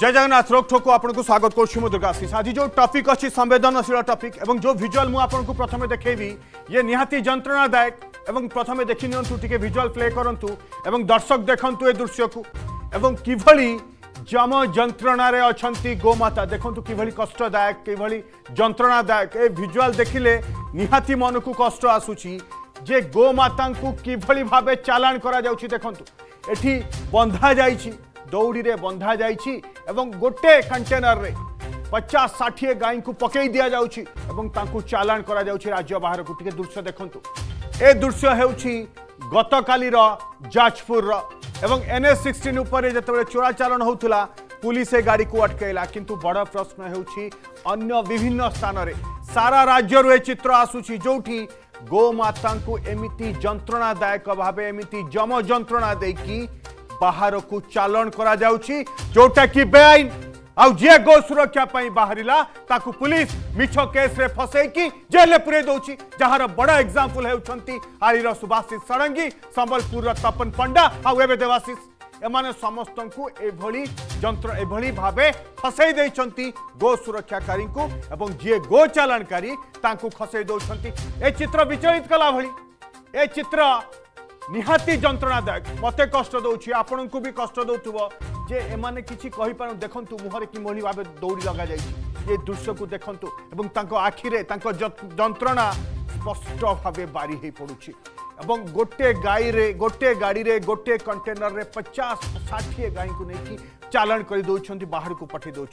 জয় জগন্নাথ রোকঠোকু আপনার স্বাগত করছি মু দুর্গা আশিষ আজ যে টপিক অছি সংবেদনশীল টপিক এবং যে ভিজুয়াল মু আপনার প্রথমে দেখেবি ইয়ে নিহাতি যন্ত্রণাদায়ক এবং প্রথমে দেখি নিউ টিকে ভিজুয়াল প্লে করতু এবং দর্শক দেখন্তু এ দৃশ্যকু এবং কিভাবে যম যন্ত্রণার অনেক গোমাতা দেখুন কিভাবে কষ্টদায়ক কিভাবে যন্ত্রণাদায়ক এ ভিজুয়াল দেখিলে নিহাতি মনকু কষ্ট আসুচি যে গোমাতা কিভাবে ভাবে চালাণ করা যাচ্ছে দেখুন এটি বন্ধা যাইছি ଦୌଡ଼ିରେ ବନ୍ଧାଯାଇଛି ଏବଂ ଗୋଟେ କଣ୍ଟେନରରେ ପଚାଶ ଷାଠିଏ ଗାଈଙ୍କୁ ପକାଇ ଦିଆଯାଉଛି ଏବଂ ତାଙ୍କୁ ଚାଲାଣ କରାଯାଉଛି ରାଜ୍ୟ ବାହାରକୁ ଟିକେ ଦୃଶ୍ୟ ଦେଖନ୍ତୁ ଏ ଦୃଶ୍ୟ ହେଉଛି ଗତକାଲିର ଯାଜପୁରର ଏବଂ ଏନ୍ଏସ୍ ସିକ୍ସଟିନ୍ ଉପରେ ଯେତେବେଳେ ଚୋରାଚାଲାଣ ହେଉଥିଲା পুলিশ এ গাড়ি কু অটকাইলা কিন্তু বড় প্রশ্ন হচ্ছে অন্য বিভিন্ন স্থানরে সারা রাজ্যর এ চিত্র আসুছি যেটি গোমাতা এমিতি যন্ত্রণাদায়ক ভাবে এমিতি যম যন্ত্রণা দেইকি बाहर को चालन जोटा कि बेआईन आउ जी गो सुरक्षापी बाहर ताकु पुलिस मिछ केस फसई जेल में पुरे दौर जार बड़ एक्जामपल होलीर सुभाषी षडंगी सम्बलपुर तपन पंडा आउ ए देवाशिष एम समस्त यंत्र भाव फसई गो सुरक्षाकारी जी गो चलाणकारी खसई दौर ए चित्र विचलित कला भि ए चित्र নিহাতি যন্ত্রণাদায়ক মতো কষ্ট দৌছি আপনার কষ্ট দৌথব যে এমানে কিছু কহিপার দেখুন মুহরে কিভাবে ভাবে দৌড়ি লগা যাই এই দৃশ্যক দেখুন এবং তাঁক আখিরে তাঁক যন্ত্রণা স্পষ্ট ভাবে বারি হয়ে পড়ুছে এবং গোটে গাইরে গোটে গাড়ি গোটে কন্টেনর পচাশ ষাঠিয়ে গাই चालाण कर बाहर को पठे दौर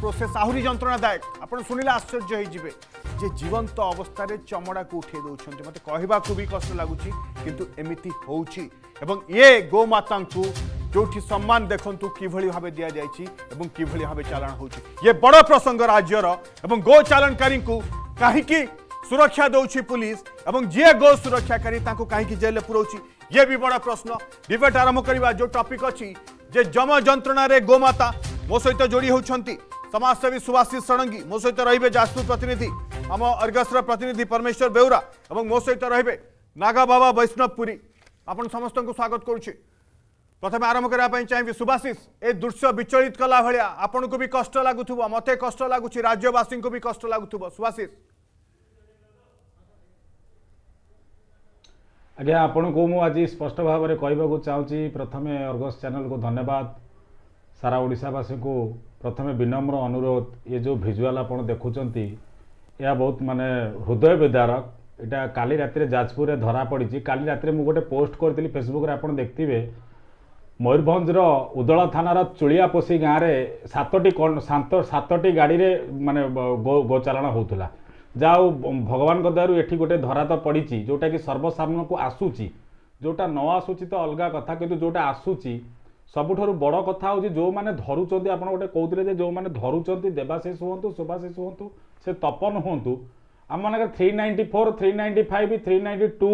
प्रोसेस आहरी जंत्रणादायक आपड़ शुणिले आश्चर्य होते जे जीवंत तो अवस्था चमड़ा को उठे दौर मत कह भी कष्ट लगुच कितु एमती हो गोमाता को जो सम्मान देखू कि भाव दि जाए कि भाव चलाण हो बड़ प्रसंग राज्यर एवं गो चलाणकारी कहीं सुरक्षा दौर पुलिस और जे गो सुरक्षाकारी कहीं जेल पुरौ ये भी बड़ा प्रश्न डिबेट आरंभ करवा जो टपिक अच्छी जे जम जंत्रण में गोमाता मो सहित जोड़ी होती समाजसेवी सुभाषी षडंगी मो सहित रे जापुर प्रतिनिधि आम अर्गस प्रतिनिधि परमेश्वर बेहरा और मो सहित रे नागाबाबा वैष्णवपुरी आप समस्त स्वागत करुच्छे प्रथम आरंभ करने चाहिए सुभाषिष ए दृश्य विचलित कला भाया आपन को भी कष्ट लगुव मत कष्ट लगुच राज्यवासी को भी कष्ट लगुव सुभाषिष ଆଜ୍ଞା ଆପଣଙ୍କୁ ମୁଁ ଆଜି ସ୍ପଷ୍ଟ ଭାବରେ କହିବାକୁ ଚାହୁଁଛି ପ୍ରଥମେ ଅର୍ଗସ୍ ଚ୍ୟାନେଲକୁ ଧନ୍ୟବାଦ ସାରା ଓଡ଼ିଶାବାସୀଙ୍କୁ ପ୍ରଥମେ ବିନମ୍ର ଅନୁରୋଧ ଏ ଯେଉଁ ଭିଜୁଆଲ୍ ଆପଣ ଦେଖୁଛନ୍ତି ଏହା ବହୁତ ମାନେ ହୃଦୟ ବିଦାରକ ଏଇଟା କାଲି ରାତିରେ ଯାଜପୁରରେ ଧରା ପଡ଼ିଛି କାଲି ରାତିରେ ମୁଁ ଗୋଟେ ପୋଷ୍ଟ କରିଥିଲି ଫେସବୁକ୍ରେ ଆପଣ ଦେଖିଥିବେ ମୟୂରଭଞ୍ଜର ଉଦଳା ଥାନାର ଚୁଳିଆପୋଷି ଗାଁରେ ସାତଟି ସାତଟି ଗାଡ଼ିରେ ମାନେ ଗୋଚାରଣ ହେଉଥିଲା ଯାହା ହଉ ଭଗବାନଙ୍କ ଦୟାରୁ ଏଠି ଗୋଟେ ଧରା ତ ପଡ଼ିଛି ଯେଉଁଟାକି ସର୍ବସାମ୍ନାକୁ ଆସୁଛି ଯେଉଁଟା ନ ଆସୁଛି ତ ଅଲଗା କଥା କିନ୍ତୁ ଯେଉଁଟା ଆସୁଛି ସବୁଠାରୁ ବଡ଼ କଥା ହେଉଛି ଯେଉଁମାନେ ଧରୁଛନ୍ତି ଆପଣ ଗୋଟେ କହୁଥିଲେ ଯେ ଯେଉଁମାନେ ଧରୁଛନ୍ତି ଦେବାଶିଷ ହୁଅନ୍ତୁ ଶୁଭାଶିଷ ହୁଅନ୍ତୁ ସେ ତପନ ହୁଅନ୍ତୁ ଆମମାନଙ୍କର three ninety four three ninety five three ninety two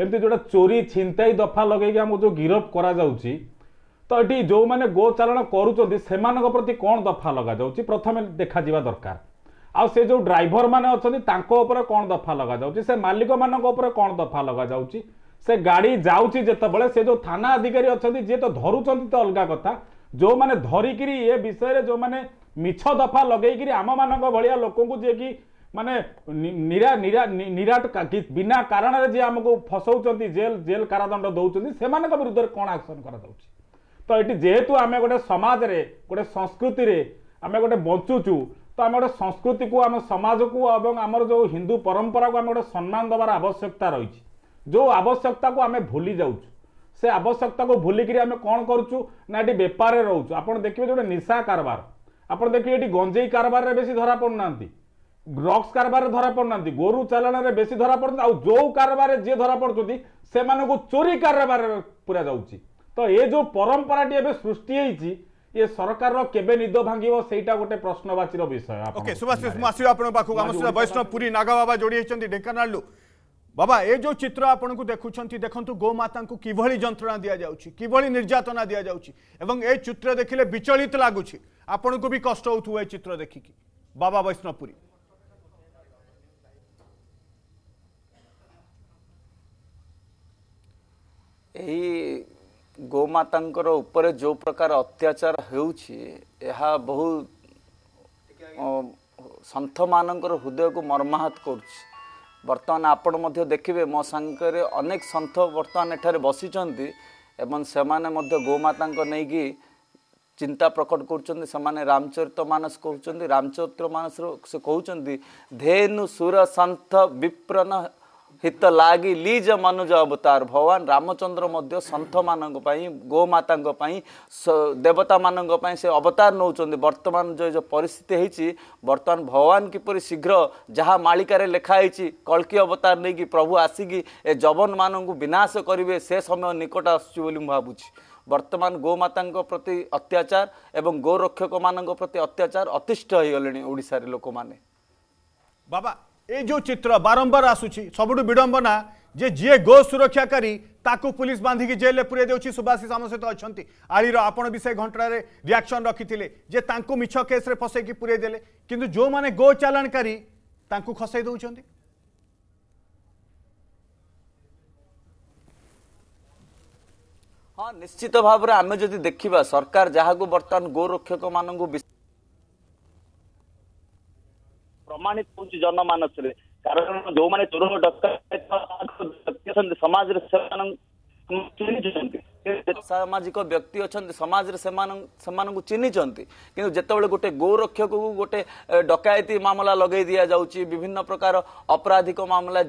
ଏମିତି ଯେଉଁଟା ଚୋରି ଛିନ୍ତାଇ ଦଫା ଲଗେଇକି ଆମକୁ ଯେଉଁ ଗିରଫ କରାଯାଉଛି ତ ଏଠି ଯେଉଁମାନେ ଗୋଚାରଣ କରୁଛନ୍ତି ସେମାନଙ୍କ ପ୍ରତି କ'ଣ ଦଫା ଲଗାଯାଉଛି ପ୍ରଥମେ ଦେଖାଯିବା ଦରକାର ଆଉ ସେ ଯେଉଁ ଡ୍ରାଇଭରମାନେ ଅଛନ୍ତି ତାଙ୍କ ଉପରେ କ'ଣ ଦଫା ଲଗାଯାଉଛି ସେ ମାଲିକମାନଙ୍କ ଉପରେ କ'ଣ ଦଫା ଲଗାଯାଉଛି ସେ ଗାଡ଼ି ଯାଉଛି ଯେତେବେଳେ ସେ ଯେଉଁ ଥାନା ଅଧିକାରୀ ଅଛନ୍ତି ଯିଏ ତ ଧରୁଛନ୍ତି ତ ଅଲଗା କଥା ଯେଉଁମାନେ ଧରିକିରି ଏ ବିଷୟରେ ଯେଉଁମାନେ ମିଛ ଦଫା ଲଗେଇକିରି ଆମମାନଙ୍କ ଭଳିଆ ଲୋକଙ୍କୁ ଯିଏକି ମାନେ ନିରା ନିରା ନିରାଟ ବିନା କାରଣରେ ଯିଏ ଆମକୁ ଫସଉଛନ୍ତି ଜେଲ୍ ଜେଲ କାରାଦଣ୍ଡ ଦେଉଛନ୍ତି ସେମାନଙ୍କ ବିରୁଦ୍ଧରେ କ'ଣ ଆକ୍ସନ୍ କରାଯାଉଛି ତ ଏଠି ଯେହେତୁ ଆମେ ଗୋଟେ ସମାଜରେ ଗୋଟେ ସଂସ୍କୃତିରେ ଆମେ ଗୋଟେ ବଞ୍ଚୁଛୁ ତ ଆମେ ଗୋଟେ ସଂସ୍କୃତିକୁ ଆମ ସମାଜକୁ ଏବଂ ଆମର ଯେଉଁ ହିନ୍ଦୁ ପରମ୍ପରାକୁ ଆମେ ଗୋଟେ ସମ୍ମାନ ଦେବାର ଆବଶ୍ୟକତା ରହିଛି ଯେଉଁ ଆବଶ୍ୟକତାକୁ ଆମେ ଭୁଲି ଯାଉଛୁ ସେ ଆବଶ୍ୟକତାକୁ ଭୁଲିକିରି ଆମେ କ'ଣ କରୁଛୁ ନା ଏଠି ବେପାରରେ ରହୁଛୁ ଆପଣ ଦେଖିବେ ଯେଉଁଟା ନିଶା କାରବାର ଆପଣ ଦେଖିବେ ଏଠି ଗଞ୍ଜେଇ କାରବାରରେ ବେଶୀ ଧରା ପଡ଼ୁନାହାନ୍ତି ଡ୍ରଗ୍ସ କାରବାରରେ ଧରା ପଡ଼ୁନାହାନ୍ତି ଗୋରୁ ଚାଲାଣରେ ବେଶୀ ଧରା ପଡ଼ୁଛନ୍ତି ଆଉ ଯେଉଁ କାରବାରରେ ଯିଏ ଧରା ପଡ଼ୁଛନ୍ତି ସେମାନଙ୍କୁ ଚୋରି କାରବାରରେ ପୁରା ଯାଉଛି ତ ଏ ଯେଉଁ ପରମ୍ପରାଟି ଏବେ ସୃଷ୍ଟି ହେଇଛି ଏ ସରକାରର କେବେ ନିଦ ଭାଙ୍ଗିବ ସେଇଟା ଗୋଟେ ପ୍ରଶ୍ନବାଚୀର ବିଷୟ ଓକେ ସୁଭାଷ ମୁଁ ଆସିବା ଆପଣଙ୍କ ପାଖକୁ ଆମ ସହିତ ବୈଷ୍ଣବ ପୁରୀ ନାଗା ବାବା ଯୋଡ଼ି ହେଇଛନ୍ତି ଢେଙ୍କାନାଳରୁ ବାବା ଏ ଯେଉଁ ଚିତ୍ର ଆପଣଙ୍କୁ ଦେଖୁଛନ୍ତି ଦେଖନ୍ତୁ ଗୋମାତାଙ୍କୁ କିଭଳି ଯନ୍ତ୍ରଣା ଦିଆଯାଉଛି କିଭଳି ନିର୍ଯାତନା ଦିଆଯାଉଛି ଏବଂ ଏ ଚିତ୍ର ଦେଖିଲେ ବିଚଳିତ ଲାଗୁଛି ଆପଣଙ୍କୁ ବି କଷ୍ଟ ହେଉଥିବ ଏ ଚିତ୍ର ଦେଖିକି ବାବା ବୈଷ୍ଣବପୁରୀ ପୁରୀ ଏହି ଗୋମାତାଙ୍କର ଉପରେ ଯେଉଁ ପ୍ରକାର ଅତ୍ୟାଚାର ହେଉଛି ଏହା ବହୁ ସନ୍ଥମାନଙ୍କର ହୃଦୟକୁ ମର୍ମାହତ କରୁଛି ବର୍ତ୍ତମାନ ଆପଣ ମଧ୍ୟ ଦେଖିବେ ମୋ ସାଙ୍ଗରେ ଅନେକ ସନ୍ଥ ବର୍ତ୍ତମାନ ଏଠାରେ ବସିଛନ୍ତି ଏବଂ ସେମାନେ ମଧ୍ୟ ଗୋମାତାଙ୍କ ନେଇକି ଚିନ୍ତା ପ୍ରକଟ କରୁଛନ୍ତି ସେମାନେ ରାମଚରିତ ମାନସ କହୁଛନ୍ତି ରାମଚରିତ ମାନସରୁ ସେ କହୁଛନ୍ତି ଧେନୁ ସୁର ସନ୍ଥ ବିପ୍ରନ हित लागि लिज मनुज अवतार भगवान रमचन्द्र मध्यन्थ मै गोमाता देवता मैले से अवतार नो बर्तमान जो परिस्थिति है बर्तन भगवान् किपरि शीघ्र जहाँ लेखा लेखाहे कल्की अवतार नै प्रभु आसिक ए जवन मनको विनाश से समय निकट आसु वर्तमान गोमाता प्रति अत्याचार एवं गोरक्षक म प्रति अत्याचार अतिष्ठ हैगले लोक बाबा ये जो चित्र बारंबार आसूसी सबुठ विड़ंबना जे जी गो सुरक्षाकारी ताकू पुलिस की जेल में पुरे सुभाषी आम सहित अच्छा आलीर आपण भी से घंटे रियाक्शन रखी थे जे मिछ केस फसई पुरेदेले कि जो मैंने गो चलाणकारी खसई दौंस हाँ निश्चित भाव में आम जदि देखा सरकार जहाँ को बर्तमान गोरक्षक मान ପ୍ରମାଣିତ ହେଉଛି ଜନମାନସରେ କାରଣ ଯୋଉମାନେ ଚୋର ଡକାୟତ ସମାଜରେ ସେମାନଙ୍କୁ ଚିହ୍ନିଛନ୍ତି ସାମାଜିକ ବ୍ୟକ୍ତି ଅଛନ୍ତି ସମାଜରେ ସେମାନଙ୍କୁ ଚିହ୍ନିଛନ୍ତି କିନ୍ତୁ ଯେତେବେଳେ ଗୋଟେ ଗୋରକ୍ଷକକୁ ଗୋଟେ ଡକାୟତି ମାମଲା ଲଗେଇ ଦିଆଯାଉଛି ବିଭିନ୍ନ ପ୍ରକାର ଅପରାଧିକ ମାମଲା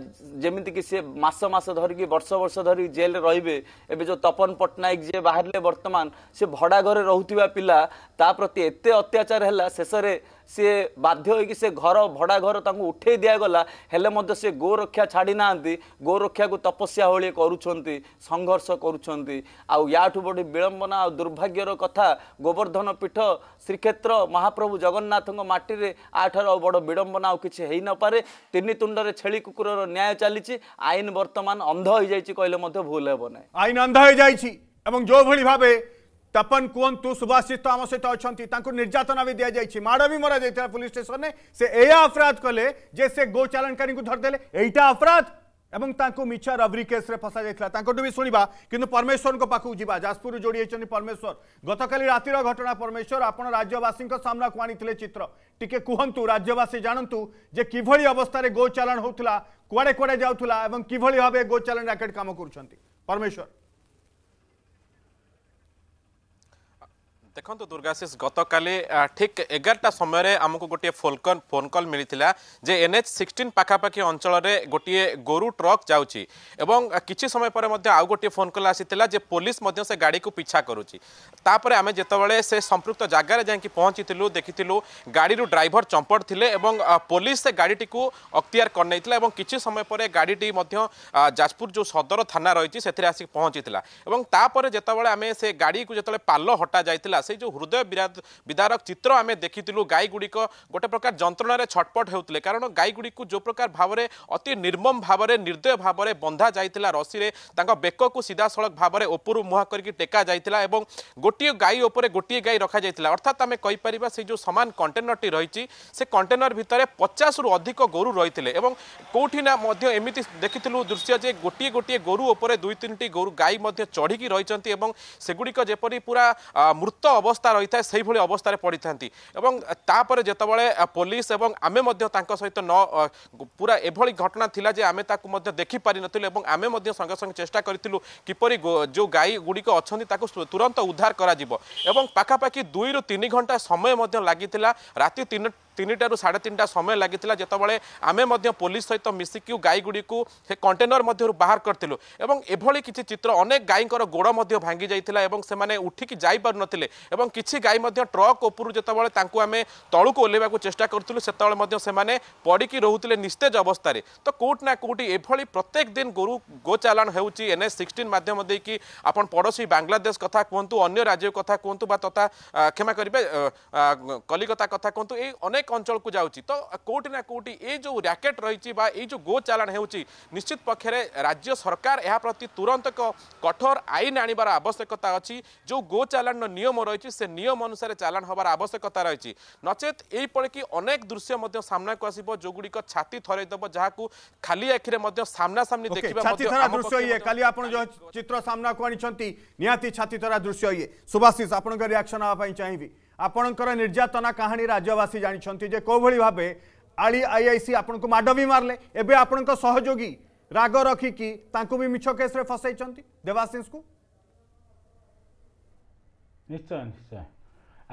ଯେମିତିକି ସିଏ ମାସ ମାସ ଧରିକି ବର୍ଷ ବର୍ଷ ଧରି ଜେଲରେ ରହିବେ ଏବେ ଯେଉଁ ତପନ ପଟ୍ଟନାୟକ ଯିଏ ବାହାରିଲେ ବର୍ତ୍ତମାନ ସେ ଭଡ଼ା ଘରେ ରହୁଥିବା ପିଲା ତା ପ୍ରତି ଏତେ ଅତ୍ୟାଚାର ହେଲା ଶେଷରେ ସିଏ ବାଧ୍ୟ ହୋଇକି ସେ ଘର ଭଡ଼ା ଘର ତାଙ୍କୁ ଉଠେଇ ଦିଆଗଲା ହେଲେ ମଧ୍ୟ ସେ ଗୋରକ୍ଷା ଛାଡ଼ିନାହାନ୍ତି ଗୋରକ୍ଷାକୁ ତପସ୍ୟା ଭଳି କରୁଛନ୍ତି ସଂଘର୍ଷ କରୁଛନ୍ତି ଆଉ ୟାଠୁ ବଡ଼ ବିଳମ୍ବନା ଆଉ ଦୁର୍ଭାଗ୍ୟର କଥା ଗୋବର୍ଦ୍ଧନ ପୀଠ ଶ୍ରୀକ୍ଷେତ୍ର ମହାପ୍ରଭୁ ଜଗନ୍ନାଥଙ୍କ ମାଟିରେ ଆଠାରୁ ଆଉ ବଡ଼ ବିଡ଼ମ୍ବନା ଆଉ କିଛି ହେଇନପାରେ ତିନି ତୁଣ୍ଡରେ ଛେଳି କୁକୁରର ନ୍ୟାୟ ଚାଲିଛି ଆଇନ ବର୍ତ୍ତମାନ ଅନ୍ଧ ହୋଇଯାଇଛି କହିଲେ ମଧ୍ୟ ଭୁଲ ହେବ ନାହିଁ ଆଇନ ଅନ୍ଧ ହୋଇଯାଇଛି ଏବଂ ଯେଉଁଭଳି ଭାବେ তপন কুহতু সুভাষিত আম সহ অনেক নির্যাতনা বি দিয়েছে মাড় বি মরা যাই পুলিশ স্টেসনে সে এয়া অপরাধ কলে যে সে গোচালনকারী ଧରିଦେଲେ ଏଇଟା ଅପରାଧ এবং তাঁকু মিছা রবরি কেস্রে ফসা যাই তাঁকু বি শুণবা কিন্তু পরমেশ্বর পাখু যা যাজপুর যোড়ি হয়েছেন পরমেশ্বর গতকাল রাতির ঘটনা পরমেশ্বর আপনার রাজ্যবাসী সামনা আনিলে চিত্র টিকে কুহতু রাজ্যবাসী জাণতু যে কিভাবে অবস্থায় গোচালাণ হোলা কুয়াড়ে কুয়াড়ে যাওয়া এবং কিভাবে ভাবে গোচালাণ রাকেট কাম করছেন পরমেশ্বর দেখুন দুর্গাশিষ গতকালে ঠিক এগারটা সময় আমি গোটিয়ে ফোলকন ফোন কল মিলিলা যে এনএচ সিক্সটিন পাখাপাখি অঞ্চলের গোটিয়ে গরু ট্রক যাচ্ছি এবং কিছু সময় পরে আউ গোটিয়ে ফোন কল আসি যে পুলিশ মধ্যে সে গাড়ি কু পিছা করুচি তাপরে আমি যেতবে সে সম্পৃক্ত জায়গায় যাই পৌঁছিলু দেখিলু গাড়ির ড্রাইভর চম্পট লে এবং পুলিশ সে গাড়িটি অক্তিয়ার করে এবং কিছু সময় পরে গাড়িটি যাজপুর যে সদর থানা রয়েছে সেটি আসি পৌঁছিলা এবং তাপরে যেতবে আমি সে গাড়ি যেত পাল হটা যাই সেই যে হৃদয় বিদারক চিত্র আমি দেখিলু গাইগুড়ি গোটে প্রকার যন্ত্রণার ছটপট হেউলে কারণ গাইগুড়ি যে প্রকার ভাবে অতি নির্মম ভাবে নির্দয় ভাবে বন্ধা যাই রশিরে তাঁর বেকু সিধাসলখ ভাবে ওপরু মুহা করি টেকা যাই এবং গোটিয়ে গাই উপরে গোটিয়ে গাই রখা যাই অর্থাৎ আমি কইপারা সেই যে সমান কন্টেনরটি রয়েছে সে কন্টেনর ভিতরে পচাশরু অধিক গরু রয়েছে এবং কোটি না এমিতি দেখিলু দৃশ্য যে গোটিয়ে গোটিয়ে গরু উপরে দুই তিনটি গরু গাই চড়িকি রয়েছেন এবং সেগুড়ি যেপরি পুরা মৃত ଅବସ୍ଥା ରହିଥାଏ ସେହିଭଳି ଅବସ୍ଥାରେ ପଡ଼ିଥାନ୍ତି ଏବଂ ତାପରେ ଯେତେବେଳେ ପୋଲିସ ଏବଂ ଆମେ ମଧ୍ୟ ତାଙ୍କ ସହିତ ନ ପୁରା ଏଭଳି ଘଟଣା ଥିଲା ଯେ ଆମେ ତାକୁ ମଧ୍ୟ ଦେଖିପାରିନଥିଲୁ ଏବଂ ଆମେ ମଧ୍ୟ ସଙ୍ଗେ ସଙ୍ଗେ ଚେଷ୍ଟା କରିଥିଲୁ କିପରି ଯେଉଁ ଗାଈ ଗୁଡ଼ିକ ଅଛନ୍ତି ତାକୁ ତୁରନ୍ତ ଉଦ୍ଧାର କରାଯିବ ଏବଂ ପାଖାପାଖି ଦୁଇରୁ ତିନି ଘଣ୍ଟା ସମୟ ମଧ୍ୟ ଲାଗିଥିଲା ରାତି ତିନି তিনটার সাড়ে তিনটা সময় লাগি যেতবে আমি পুলিশ সহ মিশিকি গাইগুড়ি কন্টেনর মধ্যে বাহার করলু এবং এভাবে কিছু চিত্র অনেক গাইঙ্কর গোড় মধ্যে ভাঙ্গি যাই এবং সে উঠিকি যাইপারু এবং কিছু গাই মধ্যে ট্রক উপর যেতবে তাঁকু আমি তলুক ওহ্লাইবা চেষ্টা করলু সেতবে সে পড়িকি রুলে নিস্তেজ অবস্থায় তো কোটি না কোটি এভাবে প্রত্যেক দিন গোরু গো চালাণ হচ্ছে এনএস সিক্সটিন মাধ্যম দিয়ে আপনার পড়োশী বাংলাদেশ কথা কুহতু অন্য রাজ্য কথা কুহতু বা তথা ক্ষমা করবে কলিকতা কথা কুহতু এই অনেক ଅନେକ ଅଞ୍ଚଳକୁ ଯାଉଛି ତ କେଉଁଠି ନା କେଉଁଠି ଏଇ ଯେଉଁ ର୍ୟାକେଟ୍ ରହିଛି ବା ଏଇ ଯେଉଁ ଚାଲାଣ ହେଉଛି ନିଶ୍ଚିତ ପକ୍ଷରେ ରାଜ୍ୟ ସରକାର ଏହା ପ୍ରତି ତୁରନ୍ତ ଏକ କଠୋର ଆଇନ ଆଣିବାର ଆବଶ୍ୟକତା ଅଛି ଯେଉଁ ଚାଲାଣର ନିୟମ ରହିଛି ସେ ନିୟମ ଅନୁସାରେ ଚାଲାଣ ହେବାର ଆବଶ୍ୟକତା ରହିଛି ନଚେତ୍ ଏହିପରି କି ଅନେକ ଦୃଶ୍ୟ ମଧ୍ୟ ସାମ୍ନାକୁ ଆସିବ ଯେଉଁଗୁଡ଼ିକ ଛାତି ଥରେଇ ଯାହାକୁ ଖାଲି ଆଖିରେ ମଧ୍ୟ ସାମ୍ନାସାମ୍ନି ଦେଖିବା ଦୃଶ୍ୟ ଇଏ କାଲି ଆପଣ ଯେଉଁ ଚିତ୍ର ସାମ୍ନାକୁ ଆଣିଛନ୍ତି ନିହାତି ଛାତି ଛାତିଥରା ଦୃଶ୍ୟ ଇଏ ସୁଭାଶିଷ ଆପଣଙ୍କ ରିଆକ୍ସନ ହେବା ପାଇଁ ଚାହିଁବି ଆପଣଙ୍କର ନିର୍ଯାତନା କାହାଣୀ ରାଜ୍ୟବାସୀ ଜାଣିଛନ୍ତି ଯେ କେଉଁଭଳି ଭାବେ ଆଳି ଆଇଆଇସି ଆପଣଙ୍କୁ ମାଡ଼ ବି ମାରିଲେ ଏବେ ଆପଣଙ୍କ ସହଯୋଗୀ ରାଗ ରଖିକି ତାଙ୍କୁ ବି ମିଛ କେସ୍ରେ ଫସାଇଛନ୍ତି ଦେବାଶିଷଙ୍କୁ ନିଶ୍ଚୟ ନିଶ୍ଚୟ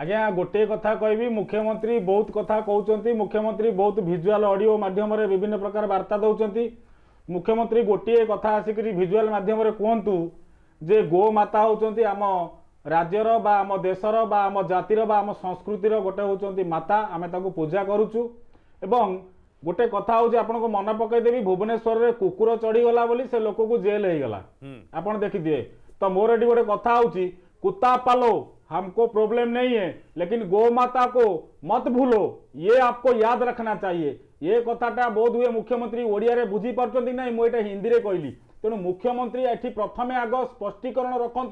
ଆଜ୍ଞା ଗୋଟିଏ କଥା କହିବି ମୁଖ୍ୟମନ୍ତ୍ରୀ ବହୁତ କଥା କହୁଛନ୍ତି ମୁଖ୍ୟମନ୍ତ୍ରୀ ବହୁତ ଭିଜୁଆଲ ଅଡ଼ିଓ ମାଧ୍ୟମରେ ବିଭିନ୍ନ ପ୍ରକାର ବାର୍ତ୍ତା ଦେଉଛନ୍ତି ମୁଖ୍ୟମନ୍ତ୍ରୀ ଗୋଟିଏ କଥା ଆସିକରି ଭିଜୁଆଲ ମାଧ୍ୟମରେ କୁହନ୍ତୁ ଯେ ଗୋମାତା ହେଉଛନ୍ତି ଆମ ରାଜ୍ୟର ବା ଆମ ଦେଶର ବା ଆମ ଜାତିର ବା ଆମ ସଂସ୍କୃତିର ଗୋଟେ ହେଉଛନ୍ତି ମାତା ଆମେ ତାକୁ ପୂଜା କରୁଛୁ ଏବଂ ଗୋଟେ କଥା ହେଉଛି ଆପଣଙ୍କୁ ମନେ ପକାଇଦେବି ଭୁବନେଶ୍ୱରରେ କୁକୁର ଚଢ଼ିଗଲା ବୋଲି ସେ ଲୋକକୁ ଜେଲ୍ ହେଇଗଲା ଆପଣ ଦେଖିଥିବେ ତ ମୋର ଏଠି ଗୋଟେ କଥା ହେଉଛି कुत्ता पालो हमको प्रॉब्लम नहीं है लेकिन गौ माता को मत भूलो ये आपको याद रखना चाहिए ये कथाटा बोध हुए मुख्यमंत्री ओडिया बुझी पार्टी ना मुझे हिंदी में कहली तेणु मुख्यमंत्री एटी प्रथम आग स्पष्टीकरण रखु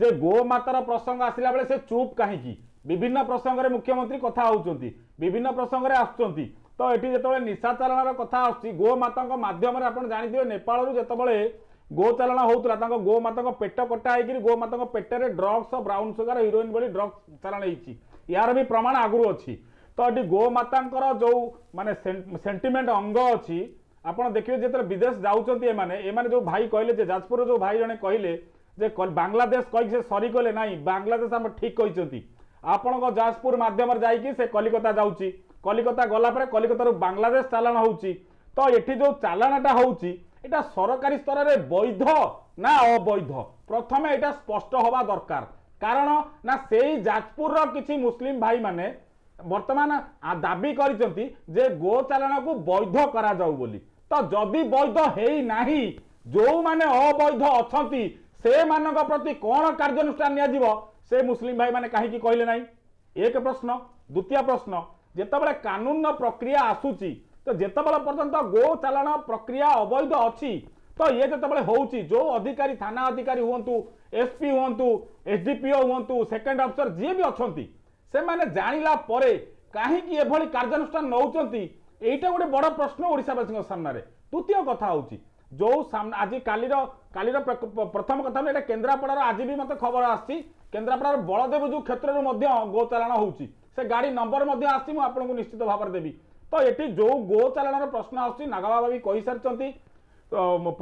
যে গোমাতার প্রসঙ্গ আসলা বেড়ে সে চুপ কাহি বিভিন্ন প্রসঙ্গে মুখ্যমন্ত্রী কথা হচ্ছেন বিভিন্ন প্রসঙ্গে আসছেন তো এটি যেত নিশাচালনার কথা আসছে গোমাতা মাধ্যমে আপনার জাঁথিবে নেপাড় যেতবে গোচালনা হোলা তাঁর গোমাতা পেট কটা হয়ে গোমাতা পেটের ড্রগ্স ব্রাউন সুগার হিরোইন ভি ড্রগ্স চালাণ হয়েছি ইয়ার বি প্রমাণ আগর অছি তো এটি গোমাতাঙ্কর যে মানে সেটিমেন্ট অঙ্গ অছি দেখবে যেত বিদেশ যাচ্ছেন এমানে এমানে যে ভাই কহিলেন যে যাজপুর যে ভাই জন কহিলেন যে বাংলাদেশ କହିକି ସେ ସରିଗଲେ ନାହିଁ ବାଂଲାଦେଶ ଆମର ଠିକ୍ କହିଛନ୍ତି ଆପଣଙ୍କ ଯାଜପୁର ମାଧ୍ୟମରେ ଯାଇକି ସେ କଲିକତା ଯାଉଛି କଲିକତା ଗଲା ପରେ କଲିକତାରୁ ବାଂଲାଦେଶ ଚାଲାଣ ହେଉଛି ତ ଏଠି ଯେଉଁ ଚାଲାଣଟା ହେଉଛି এটা সরকারি স্তরের বৈধ না অবৈধ প্রথমে এটা স্পষ্ট হওয়া দরকার কারণ না সেই যাজপুর কিছু মুসলিম ভাই মানে বর্তমান দাবি করেছেন যে গো চালাণকু বৈধ করা যাও বলি তো যদি বৈধ হেই নাহি যে অবৈধ অনেক ସେମାନଙ୍କ ପ୍ରତି କ'ଣ କାର୍ଯ୍ୟାନୁଷ୍ଠାନ ନିଆଯିବ ସେ ମୁସଲିମ ଭାଇମାନେ କାହିଁକି କହିଲେ ନାହିଁ ଏକ ପ୍ରଶ୍ନ ଦ୍ୱିତୀୟ ପ୍ରଶ୍ନ ଯେତେବେଳେ କାନୁନର ପ୍ରକ୍ରିୟା ଆସୁଛି ତ ଯେତେବେଳେ ପର୍ଯ୍ୟନ୍ତ ଗୋ ଚାଲାଣ ପ୍ରକ୍ରିୟା ଅବୈଧ ଅଛି ତ ଇଏ ଯେତେବେଳେ ହେଉଛି ଯେଉଁ ଅଧିକାରୀ ଥାନା ଅଧିକାରୀ ହୁଅନ୍ତୁ ଏସ୍ପି ହୁଅନ୍ତୁ ଏସ୍ଡିପିଓ ହୁଅନ୍ତୁ ସେକେଣ୍ଡ ଅଫିସର ଯିଏ ବି ଅଛନ୍ତି ସେମାନେ ଜାଣିଲା ପରେ କାହିଁକି ଏଭଳି କାର୍ଯ୍ୟାନୁଷ୍ଠାନ ନେଉଛନ୍ତି ଏଇଟା ଗୋଟେ ବଡ଼ ପ୍ରଶ୍ନ ଓଡ଼ିଶାବାସୀଙ୍କ ସାମ୍ନାରେ ତୃତୀୟ କଥା ହେଉଛି ଯେଉଁ ସାମ୍ନା ଆଜି କାଲିର କାଲିର ପ୍ରଥମ କଥା ନୁହେଁ ଏଇଟା କେନ୍ଦ୍ରାପଡ଼ାର ଆଜି ବି ମୋତେ ଖବର ଆସିଛି କେନ୍ଦ୍ରାପଡ଼ାର ବଳଦେବ ଯେଉଁ କ୍ଷେତ୍ରରୁ ମଧ୍ୟ ଗୋଚାଲାଣ ହେଉଛି ସେ ଗାଡ଼ି ନମ୍ବର ମଧ୍ୟ ଆସିଛି ମୁଁ ଆପଣଙ୍କୁ ନିଶ୍ଚିତ ଭାବରେ ଦେବି ତ ଏଠି ଯେଉଁ ଗୋଚାଲାଣର ପ୍ରଶ୍ନ ଆସୁଛି ନାଗବାବା ବି କହିସାରିଛନ୍ତି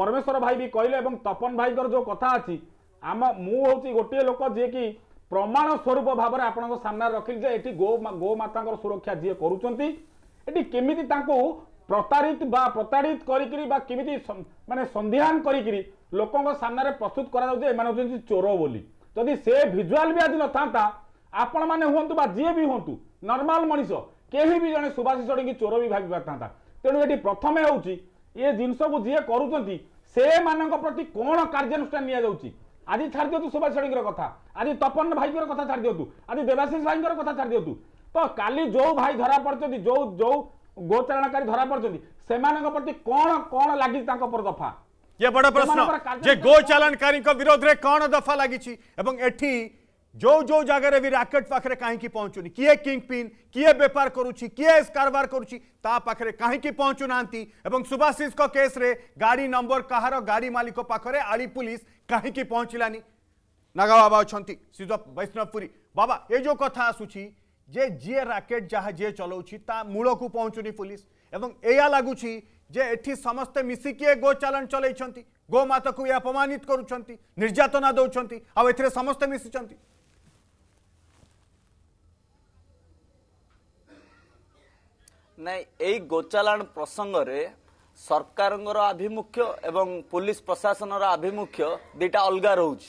ପରମେଶ୍ୱର ଭାଇ ବି କହିଲେ ଏବଂ ତପନ ଭାଇଙ୍କର ଯେଉଁ କଥା ଅଛି ଆମ ମୁଁ ହେଉଛି ଗୋଟିଏ ଲୋକ ଯିଏକି ପ୍ରମାଣ ସ୍ୱରୂପ ଭାବରେ ଆପଣଙ୍କ ସାମ୍ନାରେ ରଖିଲି ଯେ ଏଠି ଗୋ ଗୋମାତାଙ୍କର ସୁରକ୍ଷା ଯିଏ କରୁଛନ୍ତି ଏଠି କେମିତି ତାଙ୍କୁ প্রতারিত বা প্রতারিত করিকি বা কেমিতি মানে সন্ধিহান করিকি লোকঙ্ সামনে প্রস্তুত করা যাচ্ছে এমানে হচ্ছেন চোর বলি যদি সে ভিজুয়াল বি আজ নথান্তা আপন মানে হুঁতু বা যিয়ে বি হুঁতু নর্মাল মানুষ কেহি বি জনে সুভাষিষ টিকি চোর বি ভাবি পারিথান্তা তেণু এটি প্রথমে হচ্ছে ইয়ে জিনিসক যিয়ে করুচার সে মানক প্রতি কোণ কার্যানুষ্ঠান নিয়ে যাচ্ছে আজ ছাড় দিও সুভাষ ষড়ঙ্গীর কথা আজ তপন ভাইঙ্কর কথা ছাড় দিও আজ দেবাশিষ ভাইঙ্কর কথা ছাড় দিও তো কালি যে ভাই ধরা পড়ছেন যে गोचारणकारी धरा पड़ती से प्रति कौन कौन लगी दफा ये बड़ प्रश्न जे गोचालनकारी विरोध में कौन दफा लगी जो जो जगह भी राकेट पाखे कहीं पहुँचुनि किए किंग पिन किए बेपार करुच्छे किए कारबार करुच्चे कहीं पहुंचुना सुभाषिष केस गाड़ी नंबर कह गाड़ी मालिक पाखे आली पुलिस कहीं पहुँचलानी नागा बाबा अच्छा सीधा वैष्णवपुरी बाबा ये जो कथ आसूँ যে যিয়ে ରାକେଟ୍ ଯାହା ଯିଏ ଚଲାଉଛି ତା ମୂଳକୁ ପହଞ୍ଚୁନି ପୋଲିସ ଏବଂ ଏହା ଲାଗୁଛି ଯେ ଏଠି ସମସ୍ତେ ମିଶିକି ଏ ଗୋ ଚାଲାଣ ଚଲେଇଛନ୍ତି ଗୋମାତାକୁ ଏ ଅପମାନିତ କରୁଛନ୍ତି ନିର୍ଯାତନା ଦେଉଛନ୍ତି ଆଉ ଏଥିରେ ସମସ୍ତେ ମିଶିଛନ୍ତି ନାଇଁ ଏଇ ଗୋଚାଲାଣ ପ୍ରସଙ୍ଗରେ ସରକାରଙ୍କର ଆଭିମୁଖ୍ୟ ଏବଂ ପୋଲିସ ପ୍ରଶାସନର ଆଭିମୁଖ୍ୟ ଦୁଇଟା ଅଲଗା ରହୁଛି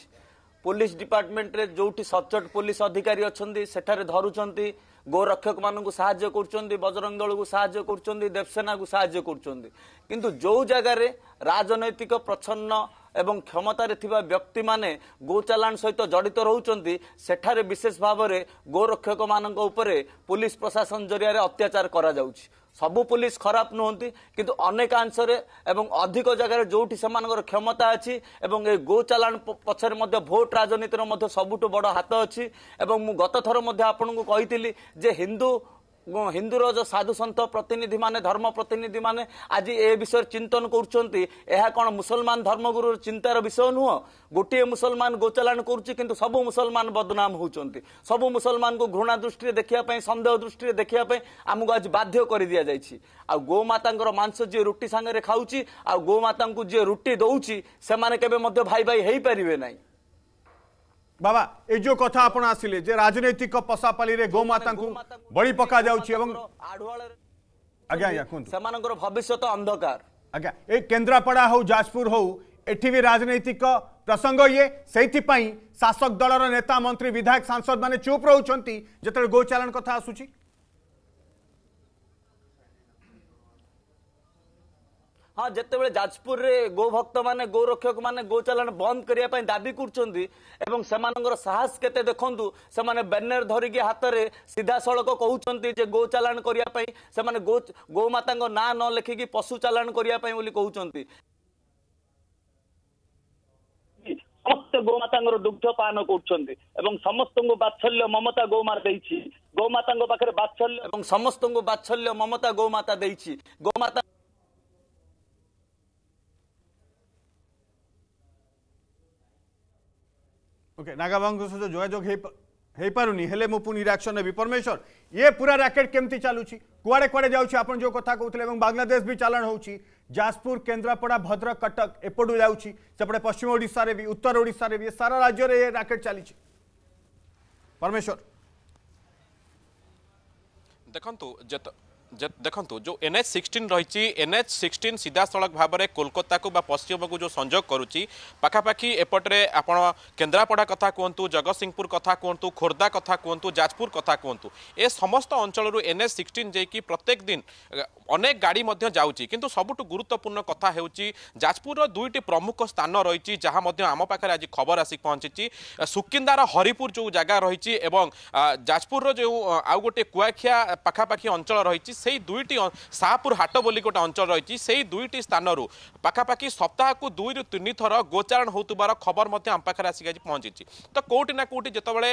ପୋଲିସ ଡିପାର୍ଟମେଣ୍ଟରେ ଯୋଉଠି ସଚ୍ଚୋଟ ପୋଲିସ ଅଧିକାରୀ ଅଛନ୍ତି ସେଠାରେ ଧରୁଛନ୍ତି ଗୋରକ୍ଷକମାନଙ୍କୁ ସାହାଯ୍ୟ କରୁଛନ୍ତି ବଜରଙ୍ଗ ଦଳକୁ ସାହାଯ୍ୟ କରୁଛନ୍ତି ଦେବସେନାକୁ ସାହାଯ୍ୟ କରୁଛନ୍ତି କିନ୍ତୁ ଯୋଉ ଜାଗାରେ ରାଜନୈତିକ ପ୍ରଚ୍ଛନ୍ନ ଏବଂ କ୍ଷମତାରେ ଥିବା ବ୍ୟକ୍ତିମାନେ ଗୋଚାଲାଣ ସହିତ ଜଡ଼ିତ ରହୁଛନ୍ତି ସେଠାରେ ବିଶେଷ ଭାବରେ ଗୋରକ୍ଷକମାନଙ୍କ ଉପରେ ପୋଲିସ ପ୍ରଶାସନ ଜରିଆରେ ଅତ୍ୟାଚାର କରାଯାଉଛି ସବୁ ପୋଲିସ ଖରାପ ନୁହନ୍ତି କିନ୍ତୁ ଅନେକାଂଶରେ ଏବଂ ଅଧିକ ଜାଗାରେ ଯେଉଁଠି ସେମାନଙ୍କର କ୍ଷମତା ଅଛି ଏବଂ ଏ ଗୋଚାଲାଣ ପଛରେ ମଧ୍ୟ ଭୋଟ ରାଜନୀତିର ମଧ୍ୟ ସବୁଠୁ ବଡ଼ ହାତ ଅଛି ଏବଂ ମୁଁ ଗତଥର ମଧ୍ୟ ଆପଣଙ୍କୁ କହିଥିଲି ଯେ ହିନ୍ଦୁ ହିନ୍ଦୁର ଯେଉଁ ସାଧୁସନ୍ଥ ପ୍ରତିନିଧିମାନେ ଧର୍ମ ପ୍ରତିନିଧିମାନେ ଆଜି ଏ ବିଷୟରେ ଚିନ୍ତନ କରୁଛନ୍ତି ଏହା କ'ଣ ମୁସଲମାନ ଧର୍ମଗୁରୁର ଚିନ୍ତାର ବିଷୟ ନୁହଁ ଗୋଟିଏ ମୁସଲମାନ ଗୋଚାଲାଣ କରୁଛି କିନ୍ତୁ ସବୁ ମୁସଲମାନ ବଦନାମ ହେଉଛନ୍ତି ସବୁ ମୁସଲମାନଙ୍କୁ ଘୃଣା ଦୃଷ୍ଟିରେ ଦେଖିବା ପାଇଁ ସନ୍ଦେହ ଦୃଷ୍ଟିରେ ଦେଖିବା ପାଇଁ ଆମକୁ ଆଜି ବାଧ୍ୟ କରି ଦିଆଯାଇଛି ଆଉ ଗୋମାତାଙ୍କର ମାଂସ ଯିଏ ରୁଟି ସାଙ୍ଗରେ ଖାଉଛି ଆଉ ଗୋମାତାଙ୍କୁ ଯିଏ ରୁଟି ଦେଉଛି ସେମାନେ କେବେ ମଧ୍ୟ ଭାଇ ଭାଇ ହେଇପାରିବେ ନାହିଁ বাবা এই যে কথা আপনার আসলে যে রাজনৈতিক পশাপালি গোমাতা বলি পকা যাচ্ছে এবং আজ্ঞা আজ্ঞা কুহ সেমানকর ভবিষ্যৎ অন্ধকার আজ্ঞা এই কেন্দ্রাপড়া হো যাজপুর হো এটি বি রাজনৈতিক প্রসঙ্গ ইয়ে সেইপাই শাসক দলর নেতা মন্ত্রী বিধায়ক সাংসদ মানে চুপ রুচার যেত গোচালান কথা আসুচি ହଁ ଯେତେବେଳେ ଯାଜପୁରରେ ଗୋଭକ୍ତମାନେ ଗୋରକ୍ଷକମାନେ ଗୋଚାଲାଣ ବନ୍ଦ କରିବା ପାଇଁ ଦାବି କରୁଛନ୍ତି ଏବଂ ସେମାନଙ୍କର ସାହସ କେତେ ଦେଖନ୍ତୁ ସେମାନେ ବ୍ୟାନର ଧରିକି ହାତରେ ସିଧାସଳଖ କହୁଛନ୍ତି ଯେ ଗୋଚାଲାଣ କରିବା ପାଇଁ ସେମାନେ ଗୋ ଗୋମାତାଙ୍କ ନାଁ ନ ଲେଖିକି ପଶୁ ଚାଲାଣ କରିବା ପାଇଁ ବୋଲି କହୁଛନ୍ତି ସମସ୍ତେ ଗୋମାତାଙ୍କର ଦୁଗ୍ଧ ପାନ କରୁଛନ୍ତି ଏବଂ ସମସ୍ତଙ୍କୁ ବାତ୍ସଲ୍ୟ ମମତା ଗୋମାର ଦେଇଛି ଗୋମାତାଙ୍କ ପାଖରେ ବାତ୍ସଲ୍ୟ ଏବଂ ସମସ୍ତଙ୍କୁ ବାତ୍ସଲ୍ୟ ମମତା ଗୋମାତା ଦେଇଛି ଗୋମାତା ओके नागाबांगु सहित जोजोग ହେଇପାରୁନି ହେଲେ ମୁଁ ପୁଣି ରିଆକ୍ସନ୍ ନେବି ପରମେଶ୍ୱର ଇଏ ପୁରା ରାକେଟ୍ କେମିତି ଚାଲୁଛି କୁଆଡ଼େ କୁଆଡ଼େ ଯାଉଛି ଆପଣ ଯେଉଁ କଥା କହୁଥିଲେ ଏବଂ ବାଂଲାଦେଶ ବି ଚାଲାଣ ହେଉଛି ଯାଜପୁର କେନ୍ଦ୍ରାପଡ଼ା ଭଦ୍ରକ କଟକ ଏପଟୁ ଯାଉଛି ସେପଟେ ପଶ୍ଚିମ ଓଡ଼ିଶାରେ ବି ଉତ୍ତର ଓଡ଼ିଶାରେ ବି ସାରା ରାଜ୍ୟରେ ଏ ରାକେଟ୍ ଚାଲିଛି ପରମେଶ୍ୱର ଦେଖନ୍ତୁ ଯେତେ ଦେଖନ୍ତୁ ଯେଉଁ ଏନ୍ ଏଚ୍ ସିକ୍ସଟିନ୍ ରହିଛି ଏନ୍ ଏଚ୍ ସିକ୍ସଟିନ୍ ସିଧାସଳଖ ଭାବରେ କୋଲକାତାକୁ ବା ପଶ୍ଚିମବଙ୍ଗକୁ ଯେଉଁ ସଂଯୋଗ କରୁଛି ପାଖାପାଖି ଏପଟରେ ଆପଣ କେନ୍ଦ୍ରାପଡ଼ା କଥା କୁହନ୍ତୁ ଜଗତସିଂହପୁର କଥା କୁହନ୍ତୁ ଖୋର୍ଦ୍ଧା କଥା କୁହନ୍ତୁ ଯାଜପୁର କଥା କୁହନ୍ତୁ ଏ ସମସ୍ତ ଅଞ୍ଚଳରୁ ଏନ୍ ଏଚ୍ ସିକ୍ସଟିନ୍ ଯାଇକି ପ୍ରତ୍ୟେକ ଦିନ ଅନେକ ଗାଡ଼ି ମଧ୍ୟ ଯାଉଛି କିନ୍ତୁ ସବୁଠୁ ଗୁରୁତ୍ୱପୂର୍ଣ୍ଣ କଥା ହେଉଛି ଯାଜପୁରର ଦୁଇଟି ପ୍ରମୁଖ ସ୍ଥାନ ରହିଛି ଯାହା ମଧ୍ୟ ଆମ ପାଖରେ ଆଜି ଖବର ଆସି ପହଞ୍ଚିଛି ସୁକିନ୍ଦାର ହରିପୁର ଯେଉଁ ଜାଗା ରହିଛି ଏବଂ ଯାଜପୁରର ଯେଉଁ ଆଉ ଗୋଟିଏ କୁଆଖିଆ ପାଖାପାଖି ଅଞ୍ଚଳ ରହିଛି সেই দুইটি শাহপুর হাট বলে গোটা অঞ্চল রয়েছে সেই দুইটি স্থানর পাখাপাখি সপ্তাহকু দুই রু তিন থর গোচারণ হোথার খবর মধ্যে আম পাখে আসি আজ পৌঁছিছি তো কোটি না কোটি যেতবে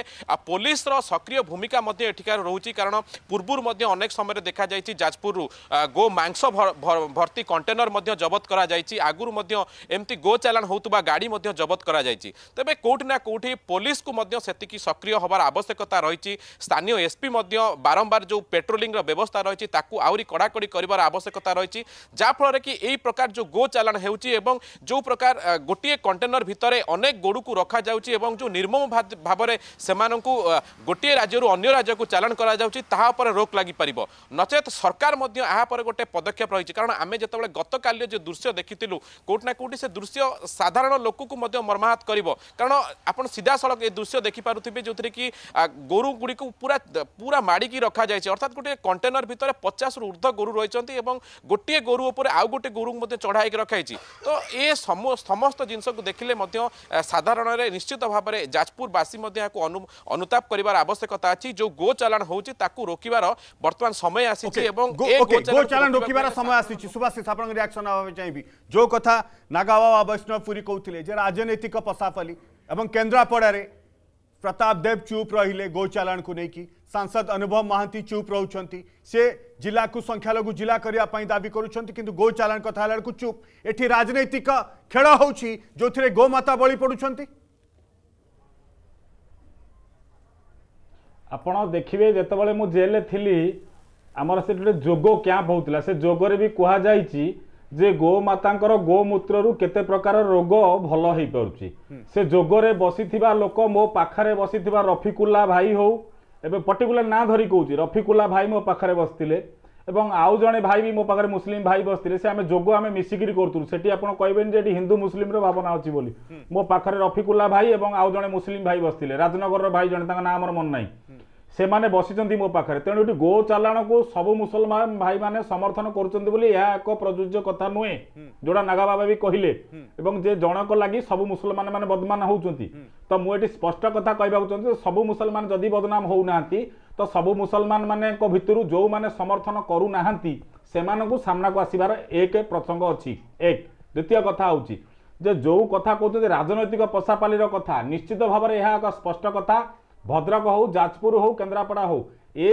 পুলিশর সক্রিয় ভূমিকা মধ্যে এঠিকার রয়েছে কারণ পূর্ব অনেক সময় দেখা যাই যাজপুর গো মাংস ভর্তি কন্টেনর জবত করা যাই আগুর এমতি গো চালাণ হোথা গাড়ি জবত করা যাই তবে কোটি না কোটি পুলিশকু মধ্যে সেতিকি সক্রিয় হবার আবশ্যকতা রয়েছে স্থানীয় এসপি বারম্বার যে পেট্রোলিং ব্যবস্থা রয়েছে ତାକୁ ଆହୁରି କଡ଼ାକଡ଼ି କରିବାର ଆବଶ୍ୟକତା ରହିଛି ଯାହାଫଳରେ କି ଏହି ପ୍ରକାର ଯେଉଁ ଗୋ ଚାଲାଣ ହେଉଛି ଏବଂ ଯେଉଁ ପ୍ରକାର ଗୋଟିଏ କଣ୍ଟେନର ଭିତରେ ଅନେକ ଗୋଡ଼କୁ ରଖାଯାଉଛି ଏବଂ ଯେଉଁ ନିର୍ମମ ଭାବରେ ସେମାନଙ୍କୁ ଗୋଟିଏ ରାଜ୍ୟରୁ ଅନ୍ୟ ରାଜ୍ୟକୁ ଚାଲାଣ କରାଯାଉଛି ତାହା ଉପରେ ରୋକ ଲାଗିପାରିବ ନଚେତ୍ ସରକାର ମଧ୍ୟ ଏହା ପରେ ଗୋଟେ ପଦକ୍ଷେପ ରହିଛି କାରଣ ଆମେ ଯେତେବେଳେ ଗତକାଲିର ଯେଉଁ ଦୃଶ୍ୟ ଦେଖିଥିଲୁ କେଉଁଠି ନା କେଉଁଠି ସେ ଦୃଶ୍ୟ ସାଧାରଣ ଲୋକକୁ ମଧ୍ୟ ମର୍ମାହତ କରିବ କାରଣ ଆପଣ ସିଧାସଳଖ ଏ ଦୃଶ୍ୟ ଦେଖିପାରୁଥିବେ ଯେଉଁଥିରେ କି ଗୋରୁଗୁଡ଼ିକୁ ପୁରା ପୁରା ମାଡ଼ିକି ରଖାଯାଇଛି ଅର୍ଥାତ୍ ଗୋଟିଏ କଣ୍ଟେନର ଭିତରେ পচাশরু ঊর্ধ্ব গরু রয়েছেন এবং গোটিয়ে গরু উপরে আউ গোটে গরু চড়া হয়ে রখা হয়েছে তো এ সমস্ত জিনিসক দেখলে সাধারণের নিশ্চিত ভাবে যাজপুরবাসী অনুতাপ করার আবশ্যকতা আছে যে গোচালাণ হচ্ছে তাকে রোকবার বর্তমান সময় আসিছে এবং গোচালাণ রোকবার সময় আসিছে সুভাশিষ আপনার রিয়াকশন হওয়া চাইবি যে কথা নাগা বাবা বৈষ্ণব পুরী কৌলে যে রাজনৈতিক পশাপালি এবং কেন্দ্রাপড়ার প্রতাপ দেব চুপ রহলে গোচালাণ কু নেই सांसद अनुभव महांती चुप रोचा से जिला को संख्यालघु जिला करने दाबी करूँ गो चालाण कथा बेलू चुप ये राजनैतिक खेल हो गोमाता बड़ी पड़ुंट आप देखिए जोबले मुझ जेल थी आमर से जोग क्या होता से जोगरे भी कहुई जे गोमाता गोमूत्र के रोग भल हो पार्टी हम्म। से जोगरे बसी लोक मो पाखे बसी रफिकुला भाई हूँ ଏବେ ପର୍ଟିକୁଲାର ନାଁ ଧରି କହୁଛି ରଫିକୁଲ୍ଲା ଭାଇ ମୋ ପାଖରେ ବସିଥିଲେ ଏବଂ ଆଉ ଜଣେ ଭାଇ ବି ମୋ ପାଖରେ ମୁସଲିମ ଭାଇ ବସିଥିଲେ ସେ ଆମେ ଯୋଗ ଆମେ ମିଶିକିରି କରୁଥିଲୁ ସେଠି ଆପଣ କହିବେନି ଯେ ଏଠି ହିନ୍ଦୁ ମୁସଲିମର ଭାବନା ଅଛି ବୋଲି ମୋ ପାଖରେ ରଫିକୁଲ୍ଲା ଭାଇ ଏବଂ ଆଉ ଜଣେ ମୁସଲିମ ଭାଇ ବସିଥିଲେ ରାଜନଗରର ଭାଇ ଜଣେ ତାଙ୍କ ନାଁ ଆମର ମନେ ନାହିଁ ସେମାନେ ବସିଛନ୍ତି ମୋ ପାଖରେ ତେଣୁ ଏଠି ଗୋ ଚାଲାଣକୁ ସବୁ ମୁସଲମାନ ଭାଇମାନେ ସମର୍ଥନ କରୁଛନ୍ତି ବୋଲି ଏହା ଏକ ପ୍ରଯୁଜ୍ୟ କଥା ନୁହେଁ ଯୋଉଟା ନାଗା ବାବା ବି କହିଲେ ଏବଂ ଯେ ଜଣକ ଲାଗି ସବୁ ମୁସଲମାନ ମାନେ ବଦନାମ ହେଉଛନ୍ତି ତ ମୁଁ ଏଠି ସ୍ପଷ୍ଟ କଥା କହିବାକୁ ଚାହୁଁଛି ସବୁ ମୁସଲମାନ ଯଦି ବଦନାମ ହେଉନାହାନ୍ତି ତ ସବୁ ମୁସଲମାନ ମାନଙ୍କ ଭିତରୁ ଯେଉଁମାନେ ସମର୍ଥନ କରୁନାହାନ୍ତି ସେମାନଙ୍କୁ ସାମ୍ନାକୁ ଆସିବାର ଏକ ପ୍ରସଙ୍ଗ ଅଛି ଏକ ଦ୍ୱିତୀୟ କଥା ହେଉଛି ଯେ ଯେଉଁ କଥା କହୁଛନ୍ତି ରାଜନୈତିକ ପଶାପାଲିର କଥା ନିଶ୍ଚିତ ଭାବରେ ଏହା ଏକ ସ୍ପଷ୍ଟ କଥା ଭଦ୍ରକ ହଉ ଯାଜପୁର ହଉ କେନ୍ଦ୍ରାପଡ଼ା ହଉ ଏ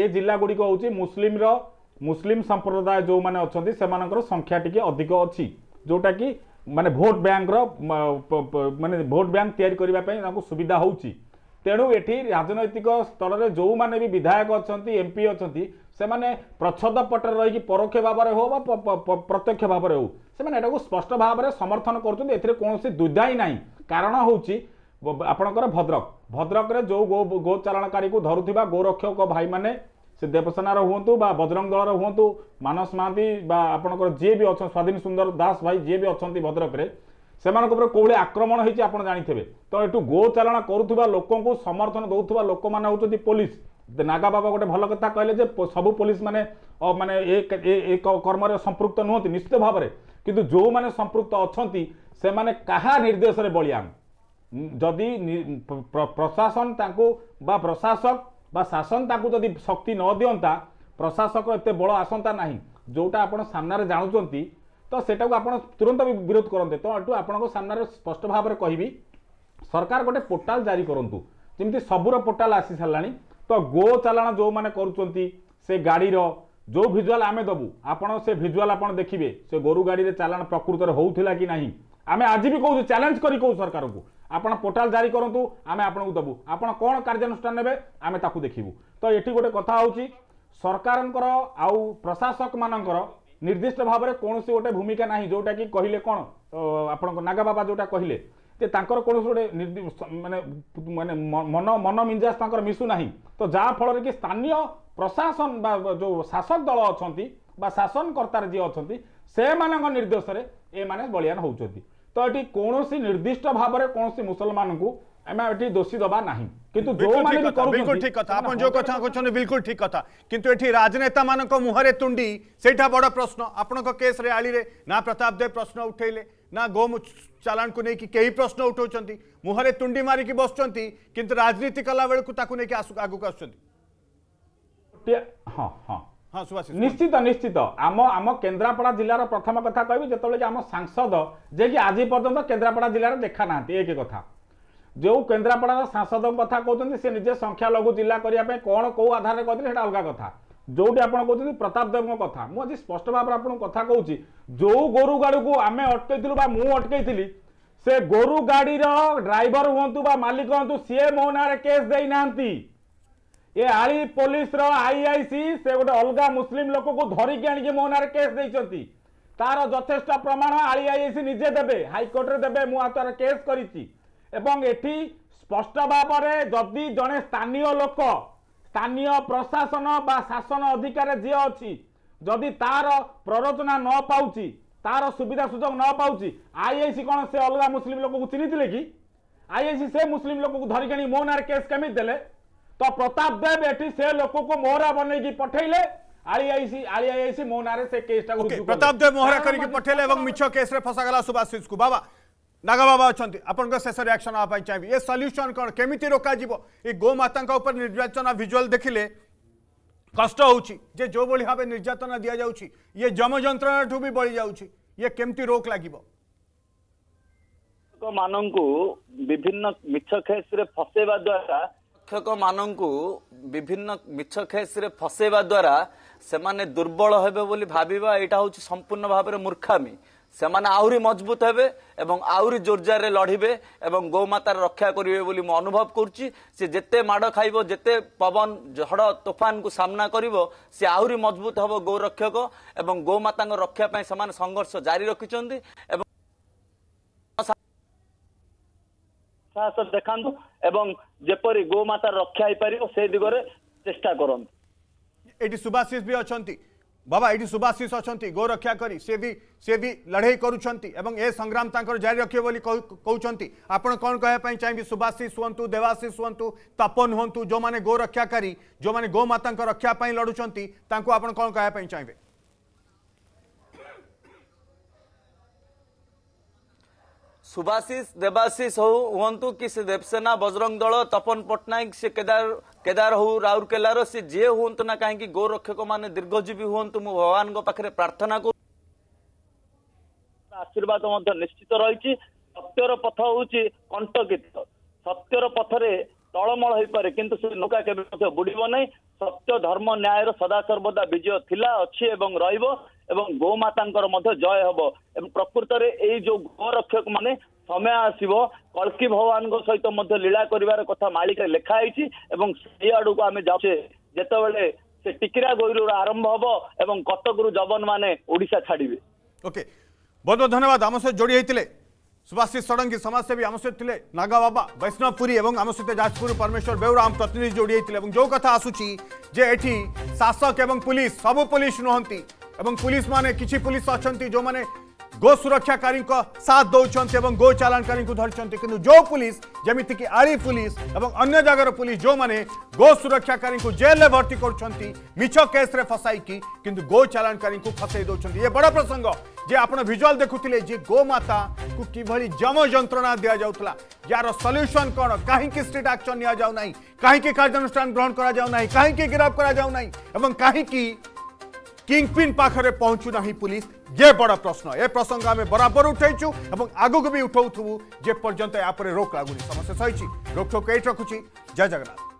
ଏ ଜିଲ୍ଲାଗୁଡ଼ିକ ହେଉଛି ମୁସଲିମର ମୁସଲିମ ସମ୍ପ୍ରଦାୟ ଯେଉଁମାନେ ଅଛନ୍ତି ସେମାନଙ୍କର ସଂଖ୍ୟା ଟିକେ ଅଧିକ ଅଛି ଯେଉଁଟାକି ମାନେ ଭୋଟ ବ୍ୟାଙ୍କର ମାନେ ଭୋଟ ବ୍ୟାଙ୍କ ତିଆରି କରିବା ପାଇଁ ତାଙ୍କୁ ସୁବିଧା ହେଉଛି ତେଣୁ ଏଠି ରାଜନୈତିକ ସ୍ତରରେ ଯେଉଁମାନେ ବି ବିଧାୟକ ଅଛନ୍ତି ଏମ୍ପି ଅଛନ୍ତି ସେମାନେ ପ୍ରଚ୍ଛଦ ପଟରେ ରହିକି ପରୋକ୍ଷ ଭାବରେ ହେଉ ବା ପ୍ରତ୍ୟକ୍ଷ ଭାବରେ ହେଉ ସେମାନେ ଏଟାକୁ ସ୍ପଷ୍ଟ ଭାବରେ ସମର୍ଥନ କରୁଛନ୍ତି ଏଥିରେ କୌଣସି ଦ୍ୱିଧା ହିଁ ନାହିଁ କାରଣ ହେଉଛି ଆପଣଙ୍କର ଭଦ୍ରକ ଭଦ୍ରକରେ ଯେଉଁ ଗୋ ଗୋଚାଳନକାରୀକୁ ଧରୁଥିବା ଗୋରକ୍ଷକ ଭାଇମାନେ ସେ ଦେବସେନାର ହୁଅନ୍ତୁ ବା ବଜରଙ୍ଗ ଦଳର ହୁଅନ୍ତୁ ମାନସ ମହାନ୍ତି ବା ଆପଣଙ୍କର ଯିଏ ବି ଅଛନ୍ତି ସ୍ୱାଧୀନ ସୁନ୍ଦର ଦାସ ଭାଇ ଯିଏ ବି ଅଛନ୍ତି ଭଦ୍ରକରେ ସେମାନଙ୍କ ଉପରେ କୋଭଳି ଆକ୍ରମଣ ହେଇଛି ଆପଣ ଜାଣିଥିବେ ତ ଏଠୁ ଗୋଚାଳନା କରୁଥିବା ଲୋକଙ୍କୁ ସମର୍ଥନ ଦେଉଥିବା ଲୋକମାନେ ହେଉଛନ୍ତି ପୋଲିସ ନାଗାବାବା ଗୋଟେ ଭଲ କଥା କହିଲେ ଯେ ସବୁ ପୋଲିସମାନେ ମାନେ ଏ କର୍ମରେ ସମ୍ପୃକ୍ତ ନୁହନ୍ତି ନିଶ୍ଚିତ ଭାବରେ କିନ୍ତୁ ଯେଉଁମାନେ ସମ୍ପୃକ୍ତ ଅଛନ୍ତି ସେମାନେ କାହା ନିର୍ଦ୍ଦେଶରେ ବଳିଆନ ଯଦି ପ୍ରଶାସନ ତାଙ୍କୁ ବା ପ୍ରଶାସକ ବା ଶାସନ ତାଙ୍କୁ ଯଦି ଶକ୍ତି ନ ଦିଅନ୍ତା ପ୍ରଶାସକ ଏତେ ବଳ ଆସନ୍ତା ନାହିଁ ଯେଉଁଟା ଆପଣ ସାମ୍ନାରେ ଜାଣୁଛନ୍ତି ତ ସେଟାକୁ ଆପଣ ତୁରନ୍ତ ବି ବିରୋଧ କରନ୍ତେ ତ ଏଠୁ ଆପଣଙ୍କ ସାମ୍ନାରେ ସ୍ପଷ୍ଟ ଭାବରେ କହିବି ସରକାର ଗୋଟେ ପୋର୍ଟାଲ ଜାରି କରନ୍ତୁ ଯେମିତି ସବୁର ପୋର୍ଟାଲ ଆସି ସାରିଲାଣି ତ ଗୋ ଚାଲାଣ ଯେଉଁମାନେ କରୁଛନ୍ତି ସେ ଗାଡ଼ିର ଯେଉଁ ଭିଜୁଆଲ୍ ଆମେ ଦେବୁ ଆପଣ ସେ ଭିଜୁଆଲ୍ ଆପଣ ଦେଖିବେ ସେ ଗୋରୁ ଗାଡ଼ିରେ ଚାଲାଣ ପ୍ରକୃତରେ ହେଉଥିଲା କି ନାହିଁ ଆମେ ଆଜି ବି କହୁଛୁ ଚ୍ୟାଲେଞ୍ଜ କରି କହୁ ସରକାରଙ୍କୁ ଆପଣ ପୋର୍ଟାଲ ଜାରି କରନ୍ତୁ ଆମେ ଆପଣଙ୍କୁ ଦେବୁ ଆପଣ କ'ଣ କାର୍ଯ୍ୟାନୁଷ୍ଠାନ ନେବେ ଆମେ ତାକୁ ଦେଖିବୁ ତ ଏଠି ଗୋଟେ କଥା ହେଉଛି ସରକାରଙ୍କର ଆଉ ପ୍ରଶାସକମାନଙ୍କର ନିର୍ଦ୍ଦିଷ୍ଟ ଭାବରେ କୌଣସି ଗୋଟେ ଭୂମିକା ନାହିଁ ଯେଉଁଟାକି କହିଲେ କ'ଣ ଆପଣଙ୍କ ନାଗାବାବା ଯେଉଁଟା କହିଲେ ଯେ ତାଙ୍କର କୌଣସି ଗୋଟେ ମାନେ ମାନେ ମନ ମନ ମିଞ୍ଜାସ ତାଙ୍କର ମିଶୁନାହିଁ ତ ଯାହାଫଳରେ କି ସ୍ଥାନୀୟ ପ୍ରଶାସନ ବା ଯେଉଁ ଶାସକ ଦଳ ଅଛନ୍ତି ବା ଶାସନକର୍ତ୍ତାରେ ଯିଏ ଅଛନ୍ତି ସେମାନଙ୍କ ନିର୍ଦ୍ଦେଶରେ ଏମାନେ ବଳିଆନ ହେଉଛନ୍ତି तो ये कौन निर्दिष्ट भाव में कौन मुसलमान को ठीक ठीक कथा बड़ प्रश्न आपण ना प्रताप देव प्रश्न उठेले ना गोम चलाण को लेकिन कई प्रश्न उठाऊँच मुहरें तुंडी मारिकी बस राजनीति कला बेलू आगे आस ନିଶ୍ଚିତ ନିଶ୍ଚିତ ଆମ ଆମ କେନ୍ଦ୍ରାପଡ଼ା ଜିଲ୍ଲାର ପ୍ରଥମ କଥା କହିବି ଯେତେବେଳେ କି ଆମ ସାଂସଦ ଯିଏକି ଆଜି ପର୍ଯ୍ୟନ୍ତ କେନ୍ଦ୍ରାପଡ଼ା ଜିଲ୍ଲାରେ ଦେଖା ନାହାନ୍ତି ଏକ କଥା ଯେଉଁ କେନ୍ଦ୍ରାପଡ଼ାର ସାଂସଦଙ୍କ କଥା କହୁଛନ୍ତି ସେ ନିଜେ ସଂଖ୍ୟାଲଘୁ ଜିଲ୍ଲା କରିବା ପାଇଁ କ'ଣ କେଉଁ ଆଧାରରେ କହିଥିଲେ ସେଇଟା ଅଲଗା କଥା ଯେଉଁଠି ଆପଣ କହୁଛନ୍ତି ପ୍ରତାପ ଦେବଙ୍କ କଥା ମୁଁ ଆଜି ସ୍ପଷ୍ଟ ଭାବରେ ଆପଣଙ୍କୁ କଥା କହୁଛି ଯେଉଁ ଗୋରୁ ଗାଡ଼ିକୁ ଆମେ ଅଟକେଇଥିଲୁ ବା ମୁଁ ଅଟକେଇଥିଲି ସେ ଗୋରୁ ଗାଡ଼ିର ଡ୍ରାଇଭର ହୁଅନ୍ତୁ ବା ମାଲିକ ହୁଅନ୍ତୁ ସିଏ ମୋ ନାଁରେ କେସ୍ ଦେଇନାହାନ୍ତି ଏ ଆଳି ପୋଲିସର ଆଇଆଇସି ସେ ଗୋଟେ ଅଲଗା ମୁସଲିମ ଲୋକକୁ ଧରିକି ଆଣିକି ମୋ ନାଁରେ କେସ୍ ଦେଇଛନ୍ତି ତାର ଯଥେଷ୍ଟ ପ୍ରମାଣ ଆଳି ଆଇଆଇସି ନିଜେ ଦେବେ ହାଇକୋର୍ଟରେ ଦେବେ ମୁଁ ତାର କେସ୍ କରିଛି ଏବଂ ଏଠି ସ୍ପଷ୍ଟ ଭାବରେ ଯଦି ଜଣେ ସ୍ଥାନୀୟ ଲୋକ ସ୍ଥାନୀୟ ପ୍ରଶାସନ ବା ଶାସନ ଅଧିକାରରେ ଯିଏ ଅଛି ଯଦି ତାର ପ୍ରରୋଚନା ନ ପାଉଛି ତାର ସୁବିଧା ସୁଯୋଗ ନ ପାଉଛି ଆଇଆଇସି କ'ଣ ସେ ଅଲଗା ମୁସଲିମ ଲୋକକୁ ଚିହ୍ନିଥିଲେ କି ଆଇଆଇସି ସେ ମୁସଲିମ ଲୋକକୁ ଧରିକି ଆଣି ମୋ ନାଁରେ କେସ୍ କେମିତି ଦେଲେ तो प्रताप देव एटी से लोक को मोहरा बन पठेले प्रताप देव मोहरा हाँ, हाँ, हाँ। फसागला को बाबा नागा बाबा अच्छा शेष रियाक्शन चाहिए ये सल्यूशन कौन केमी रोक ये गोमाता निर्वाचन भिजुआल देखिले कष्ट जो भाई भाव निर्यातना दि जाऊँगी ये जम जंत्रणा भी बढ़ी जाऊँगी ये केमती रोक लग मान विभिन्न मिछ केस फसैवा द्वारा ପାଠକମାନଙ୍କୁ ବିଭିନ୍ନ ମିଛ ଖେସରେ ଫସେଇବା ଦ୍ୱାରା ସେମାନେ ଦୁର୍ବଳ ହେବେ ବୋଲି ଭାବିବା ଏଇଟା ହେଉଛି ସମ୍ପୂର୍ଣ୍ଣ ଭାବରେ ମୂର୍ଖାମୀ ସେମାନେ ଆହୁରି ମଜବୁତ ହେବେ ଏବଂ ଆହୁରି ଜୋରଜାରରେ ଲଢ଼ିବେ ଏବଂ ଗୋମାତାର ରକ୍ଷା କରିବେ ବୋଲି ମୁଁ ଅନୁଭବ କରୁଛି ସେ ଯେତେ ମାଡ଼ ଖାଇବ ଯେତେ ପବନ ଝଡ଼ ତୋଫାନକୁ ସାମ୍ନା କରିବ ସେ ଆହୁରି ମଜବୁତ ହେବ ଗୋରକ୍ଷକ ଏବଂ ଗୋମାତାଙ୍କ ରକ୍ଷା ପାଇଁ ସେମାନେ ସଂଘର୍ଷ ଜାରି ରଖିଛନ୍ତି ଏବଂ ଉତ୍ସାହ ଦେଖାନ୍ତୁ ଏବଂ ଯେପରି ଗୋମାତା ରକ୍ଷା ହେଇପାରିବ ସେ ଦିଗରେ ଚେଷ୍ଟା କରନ୍ତୁ ଏଠି ସୁଭାଶିଷ ବି ଅଛନ୍ତି ବାବା ଏଠି ସୁଭାଶିଷ ଅଛନ୍ତି ଗୋରକ୍ଷା କରି ସେ ବି ସେ ବି ଲଢ଼େଇ କରୁଛନ୍ତି ଏବଂ ଏ ସଂଗ୍ରାମ ତାଙ୍କର ଜାରି ରଖିବେ ବୋଲି କହୁଛନ୍ତି ଆପଣ କ'ଣ କହିବା ପାଇଁ ଚାହିଁବେ ସୁଭାଶିଷ ହୁଅନ୍ତୁ ଦେବାଶିଷ ହୁଅନ୍ତୁ ତପନ ହୁଅନ୍ତୁ ଯେଉଁମାନେ ଗୋରକ୍ଷାକାରୀ ଯେଉଁମାନେ ଗୋମାତାଙ୍କ ରକ୍ଷା ପାଇଁ ଲଢ଼ୁଛନ୍ତି ତାଙ୍କୁ ଆପଣ କ'ଣ କହିବା ପାଇଁ ଚାହିଁବେ ସୁବାଶିଷ ଦେବାଶିଷ ହଉ ହୁଅନ୍ତୁ କି ସେ ଦେବସେନା ବଜରଙ୍ଗ ଦଳ ତପନ ପଟ୍ଟନାୟକ ସେ କେଦାର କେଦାର ହଉ ରାଉରକେଲାର ସେ ଯିଏ ହୁଅନ୍ତୁ ନା କାହିଁକି ଗୋରକ୍ଷକ ମାନେ ଦୀର୍ଘଜୀବୀ ହୁଅନ୍ତୁ ମୁଁ ଭଗବାନଙ୍କ ପାଖରେ ପ୍ରାର୍ଥନା କରୁ ଆଶୀର୍ବାଦ ମଧ୍ୟ ନିଶ୍ଚିତ ରହିଛି ସତ୍ୟର ପଥ ହଉଛି କଣ୍ଟକିତ ସତ୍ୟର ପଥରେ টলমল ହେଇପାରେ କିନ୍ତୁ ସେ নৌকা କେବେ ମଧ୍ୟ ବୁଡ଼ିବ ନାହିଁ ସତ୍ୟ ଧର୍ମ ନ୍ୟାୟର ସଦାସର୍ବଦା ବିଜୟ ଥିଲା ଅଛି ଏବଂ ରହିବ ଏବଂ ଗୋମାତାଙ୍କର ମଧ୍ୟ ଜୟ ହେବ ଏବଂ ପ୍ରକୃତରେ ଏଇ ଯୋଉ ଗୋରକ୍ଷକ ମାନେ ସମୟ ଆସିବ କଳ୍କି ଭଗବାନଙ୍କ ସହିତ ମଧ୍ୟ ଲୀଳା କରିବାର କଥା ମାଳିକାରେ ଲେଖା ହେଇଛି ଏବଂ ସେଇ ଆଡକୁ ଆମେ ଯାଉଛେ ଯେତେବେଳେ ସେ ଟିକିରା ଗୌରୀର ଆରମ୍ଭ ହେବ ଏବଂ କଟକରୁ ଯବନ ମାନେ ଓଡ଼ିଶା ଛାଡ଼ିବେ ଓକେ ବହୁତ ବହୁତ ଧନ୍ୟବାଦ ଆମ ସହିତ ଯୋଡ଼ି ହେଇଥିଲେ सुभाषी षडंगी समाजसेवी आम सहित थे नागाबाबा बाबा पुरी और आम सहित जाजपुर परमेश्वर बेउरा आम प्रतिनिधि जोड़ी और जो कथ आसूरी शासक एवं पुलिस सब पुलिस नुहंती पुलिस मैंने किसी पुलिस अच्छा जो मैंने गो सुरक्षाकारी साथ दौरान गो चालाणकारी धरती कि जो पुलिस जमीक आरी पुलिस और अन्य जगार पुलिस जो मैंने गो सुरक्षाकारी जेल में भर्ती कर केस्रे फसाई कि गो चालाणकारी फसई दौरान ये बड़ प्रसंग जे आप भिजुआल देखुले जी गोमाता को किभली जम जंत्रणा दि जाऊला यार सल्यूशन कौन कहीं स्ट्रीट आक्शन निजाऊना कहीं कार्यानुषान ग्रहण कराऊना कहीं गिरफ कराऊना और कहीं किंगपिन पाखे पहुंचुना पुलिस ये बड़ प्रश्न ए प्रसंग आम बराबर उठाई और आगक भी उठाऊ जेपर्यंत पर्यंत यापर रोक लगुनी समस्या सही रोक ठोक ये रखुची जय जगन्नाथ